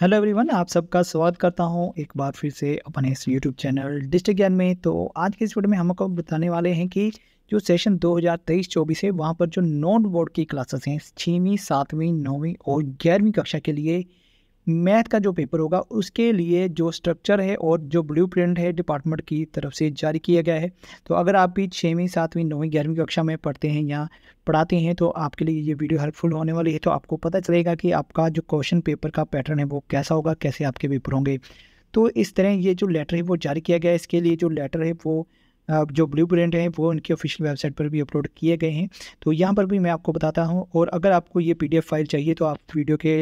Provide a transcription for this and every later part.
hello everyone आप सबका स्वागत करता हूं एक बार फिर से अपने इस यूट्यूब चैनल डिस्ट्रिक्ट ज्ञान में तो आज के इस वीडियो में हम आपको बताने वाले हैं कि जो सेशन 2023-24 है वहां पर जो नॉन बोर्ड की क्लासेस हैं छवीं सातवीं नौवीं और ग्यारहवीं कक्षा के लिए मैथ का जो पेपर होगा उसके लिए जो स्ट्रक्चर है और जो प्रिंट है डिपार्टमेंट की तरफ से जारी किया गया है तो अगर आप भी छःवीं सातवीं नौवीं ग्यारहवीं कक्षा में पढ़ते हैं या पढ़ाते हैं तो आपके लिए ये वीडियो हेल्पफुल होने वाली है तो आपको पता चलेगा कि आपका जो क्वेश्चन पेपर का पैटर्न है वो कैसा होगा कैसे आपके पेपर होंगे तो इस तरह ये जो लेटर है वो जारी किया गया है इसके लिए जो लेटर है वो जो ब्लू प्रिंट हैं वो इनकी ऑफिशियल वेबसाइट पर भी अपलोड किए गए हैं तो यहाँ पर भी मैं आपको बताता हूँ और अगर आपको ये पी फाइल चाहिए तो आप वीडियो के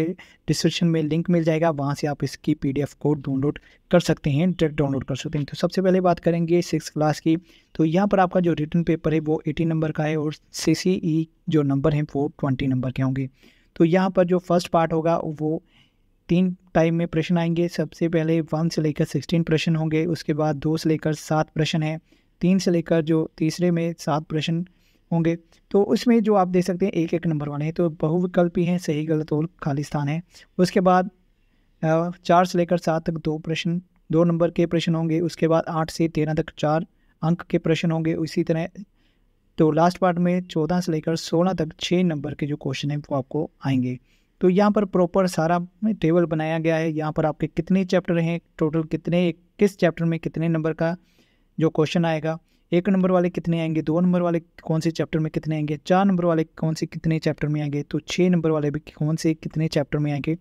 डिस्क्रिप्शन में लिंक मिल जाएगा वहाँ से आप इसकी पी कोड डाउनलोड कर सकते हैं डायरेक्ट डाउनलोड कर सकते हैं तो सबसे पहले बात करेंगे सिक्स क्लास की तो यहाँ पर आपका जो रिटर्न पेपर है वो एटी नंबर का है और सी e जो नंबर हैं वो ट्वेंटी नंबर के होंगे तो यहाँ पर जो फर्स्ट पार्ट होगा वो तीन टाइम में प्रश्न आएंगे सबसे पहले वन से लेकर सिक्सटीन प्रश्न होंगे उसके बाद दो से लेकर सात प्रश्न हैं तीन से लेकर जो तीसरे में सात प्रश्न होंगे तो उसमें जो आप देख सकते हैं एक एक नंबर वाले हैं तो बहुविकल्प ही हैं सही गलत और खाली स्थान है उसके बाद चार से लेकर सात तक दो प्रश्न दो नंबर के प्रश्न होंगे उसके बाद आठ से तेरह तक चार अंक के प्रश्न होंगे उसी तरह तो लास्ट पार्ट में चौदह से लेकर सोलह तक छः नंबर के जो क्वेश्चन हैं वो आपको आएंगे तो यहाँ पर प्रॉपर सारा टेबल बनाया गया है यहाँ पर आपके कितने चैप्टर हैं टोटल कितने किस चैप्टर में कितने नंबर का जो क्वेश्चन आएगा एक नंबर वाले कितने आएंगे दो नंबर वाले कौन से चैप्टर में कितने आएंगे चार नंबर वाले कौन से कितने चैप्टर में आएंगे तो छः नंबर वाले भी कौन से कितने चैप्टर में आएंगे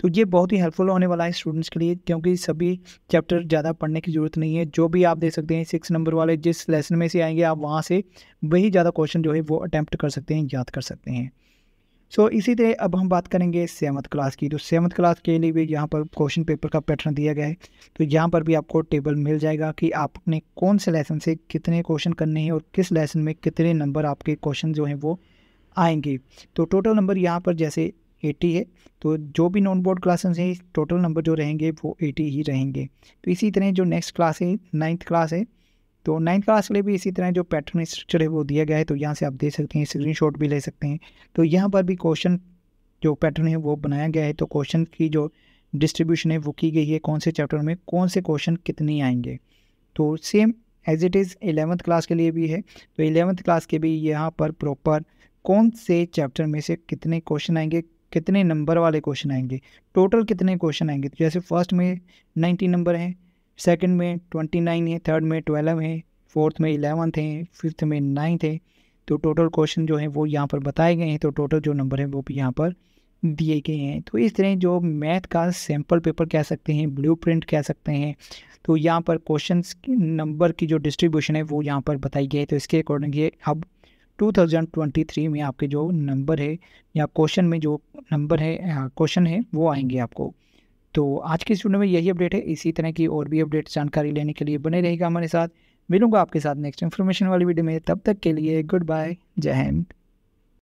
तो ये बहुत ही हेल्पफुल होने वाला है स्टूडेंट्स के लिए क्योंकि सभी चैप्टर ज़्यादा पढ़ने की ज़रूरत नहीं है जो भी आप देख सकते हैं सिक्स नंबर वाले जिस लेसन में से आएंगे आप वहाँ से वही ज़्यादा क्वेश्चन जो है वो अटैम्प्ट कर सकते हैं याद कर सकते हैं सो so, इसी तरह अब हम बात करेंगे सेवन्थ क्लास की तो सेवन्थ क्लास के लिए भी यहाँ पर क्वेश्चन पेपर का पैटर्न दिया गया है तो यहाँ पर भी आपको टेबल मिल जाएगा कि आपने कौन से लेसन से कितने क्वेश्चन करने हैं और किस लेसन में कितने नंबर आपके क्वेश्चन जो हैं वो आएंगे तो टोटल नंबर यहाँ पर जैसे एटी है तो जो भी नॉन बोर्ड क्लासेस हैं टोटल नंबर जो रहेंगे वो एटी ही रहेंगे तो इसी तरह जो नेक्स्ट क्लास है नाइन्थ क्लास है तो नाइन्थ क्लास के लिए भी इसी तरह जो पैटर्न स्ट्रक्चर है वो दिया गया है तो यहाँ से आप दे सकते हैं स्क्रीन भी ले सकते हैं तो यहाँ पर भी क्वेश्चन जो पैटर्न है वो बनाया गया है तो क्वेश्चन की जो डिस्ट्रीब्यूशन है वो की गई है कौन से चैप्टर में कौन से क्वेश्चन कितने आएंगे तो same as it is eleventh class के लिए भी है तो एलेवंथ क्लास के भी यहाँ पर प्रॉपर कौन से चैप्टर में से कितने क्वेश्चन आएंगे कितने नंबर वाले क्वेश्चन आएंगे टोटल कितने क्वेश्चन आएंगे तो जैसे फर्स्ट में नाइन्टी नंबर हैं सेकंड में ट्वेंटी नाइन है थर्ड में ट्वेल्व है फोर्थ में इलेवंथ है फिफ्थ में नाइन्थ है तो टोटल क्वेश्चन जो है वो यहाँ पर बताए गए हैं तो टोटल जो नंबर है वो भी यहाँ पर दिए गए हैं तो इस तरह जो मैथ का सैम्पल पेपर कह सकते हैं ब्लू प्रिंट कह सकते हैं तो यहाँ पर क्वेश्चन नंबर की जो डिस्ट्रीब्यूशन है वो यहाँ पर बताई गई है तो इसके अकॉर्डिंग ये अब 2023 में आपके जो नंबर है या क्वेश्चन में जो नंबर है क्वेश्चन हाँ, है वो आएंगे आपको तो आज के स्टूडियो में यही अपडेट है इसी तरह की और भी अपडेट जानकारी लेने के लिए बने रहेगा हमारे साथ मिलूंगा आपके साथ नेक्स्ट इन्फॉर्मेशन वाली वीडियो में तब तक के लिए गुड बाय जय हिंद